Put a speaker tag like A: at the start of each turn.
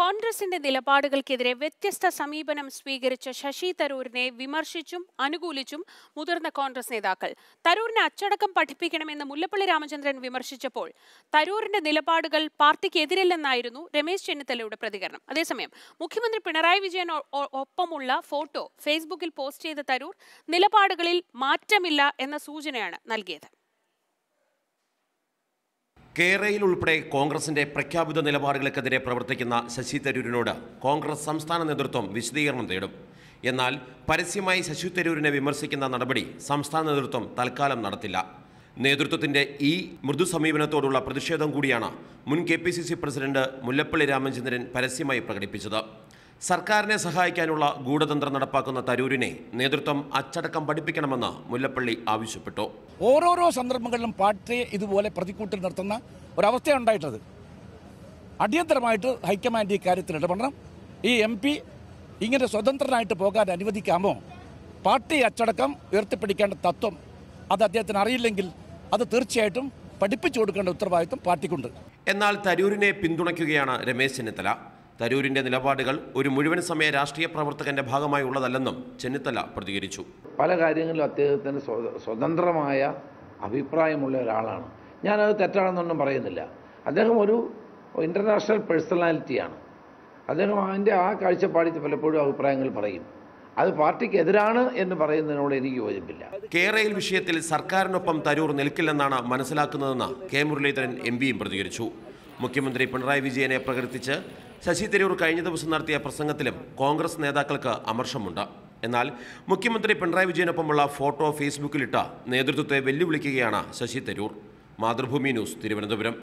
A: കോൺഗ്രസിന്റെ നിലപാടുകൾക്കെതിരെ വ്യത്യസ്ത സമീപനം സ്വീകരിച്ച ശശി തരൂരിനെ വിമർശിച്ചും അനുകൂലിച്ചും മുതിർന്ന കോൺഗ്രസ് നേതാക്കൾ തരൂരിനെ അച്ചടക്കം പഠിപ്പിക്കണമെന്ന് മുല്ലപ്പള്ളി രാമചന്ദ്രൻ വിമർശിച്ചപ്പോൾ തരൂരിന്റെ നിലപാടുകൾ പാർട്ടിക്കെതിരല്ലെന്നായിരുന്നു രമേശ് ചെന്നിത്തലയുടെ പ്രതികരണം അതേസമയം മുഖ്യമന്ത്രി പിണറായി വിജയൻ ഒപ്പമുള്ള ഫോട്ടോ ഫേസ്ബുക്കിൽ പോസ്റ്റ് ചെയ്ത തരൂർ നിലപാടുകളിൽ മാറ്റമില്ല എന്ന സൂചനയാണ് നൽകിയത്
B: കേരളയിൽ ഉൾപ്പെടെ കോൺഗ്രസിന്റെ പ്രഖ്യാപിത നിലപാടുകൾക്കെതിരെ പ്രവർത്തിക്കുന്ന ശശി തരൂരിനോട് കോൺഗ്രസ് സംസ്ഥാന നേതൃത്വം വിശദീകരണം തേടും എന്നാൽ പരസ്യമായി ശശി തരൂരിനെ വിമർശിക്കുന്ന നടപടി സംസ്ഥാന നേതൃത്വം തൽക്കാലം നടത്തില്ല നേതൃത്വത്തിന്റെ ഈ മൃദു സമീപനത്തോടുള്ള പ്രതിഷേധം കൂടിയാണ് മുൻ K P C C president Mullappally Ramachandran പരസ്യമായി പ്രകടിപ്പിച്ചത് സർക്കാരിനെ സഹായിക്കാനുള്ള ഗൂഢതന്ത്രം നടപ്പാക്കുന്ന തരൂരിനെ നേതൃത്വം അച്ചടക്കം പഠിപ്പിക്കണമെന്ന് മുല്ലപ്പള്ളി ആവശ്യപ്പെട്ടു
C: ഓരോരോ സന്ദർഭങ്ങളിലും പാർട്ടിയെ ഇതുപോലെ പ്രതിക്കൂട്ടിൽ നിർത്തുന്ന ഒരവസ്ഥയാണ് ഉണ്ടായിട്ടുള്ളത് അടിയന്തരമായിട്ട് ഹൈക്കമാൻഡ് ഈ കാര്യത്തിൽ ഇടപെടണം ഈ എം പി ഇങ്ങനെ സ്വതന്ത്രനായിട്ട് പോകാൻ അനുവദിക്കാമോ പാർട്ടി അച്ചടക്കം ഉയർത്തിപ്പിടിക്കേണ്ട തത്വം അത് അദ്ദേഹത്തിന് അറിയില്ലെങ്കിൽ അത് തീർച്ചയായിട്ടും പഠിപ്പിച്ചു കൊടുക്കേണ്ട ഉത്തരവാദിത്വം പാർട്ടിക്കുണ്ട്
B: എന്നാൽ തരൂരിനെ പിന്തുണയ്ക്കുകയാണ് രമേശ് ചെന്നിത്തല തരൂരിന്റെ നിലപാടുകൾ ഒരു മുഴുവൻ സമയ രാഷ്ട്രീയ പ്രവർത്തകന്റെ ഭാഗമായി ഉള്ളതല്ലെന്നും ചെന്നിത്തല പ്രതികരിച്ചു
D: പല കാര്യങ്ങളിലും അദ്ദേഹത്തിന് സ്വതന്ത്രമായ അഭിപ്രായമുള്ള ഒരാളാണ് ഞാനത് തെറ്റാണെന്നൊന്നും പറയുന്നില്ല അദ്ദേഹം ഒരു ഇൻ്റർനാഷണൽ പേഴ്സണാലിറ്റിയാണ് അദ്ദേഹം അതിൻ്റെ ആ കാഴ്ചപ്പാടിച്ച് പലപ്പോഴും അഭിപ്രായങ്ങൾ പറയും അത് പാർട്ടിക്ക് എതിരാണ് എന്ന് പറയുന്നതിനോട് എനിക്ക് യോജിപ്പില്ല
B: കേരയിൽ വിഷയത്തിൽ സർക്കാരിനൊപ്പം തരൂർ നിൽക്കില്ലെന്നാണ് മനസ്സിലാക്കുന്നതെന്ന് കെ മുരളീധരൻ എം പിയും പ്രതികരിച്ചു മുഖ്യമന്ത്രി പിണറായി വിജയനെ പ്രകീർത്തിച്ച് ശശി തരൂർ കഴിഞ്ഞ ദിവസം നടത്തിയ പ്രസംഗത്തിലും കോൺഗ്രസ് നേതാക്കൾക്ക് അമർഷമുണ്ട് എന്നാൽ മുഖ്യമന്ത്രി പിണറായി വിജയനൊപ്പമുള്ള ഫോട്ടോ ഫേസ്ബുക്കിലിട്ട നേതൃത്വത്തെ വെല്ലുവിളിക്കുകയാണ് ശശി തരൂർ മാതൃഭൂമി ന്യൂസ് തിരുവനന്തപുരം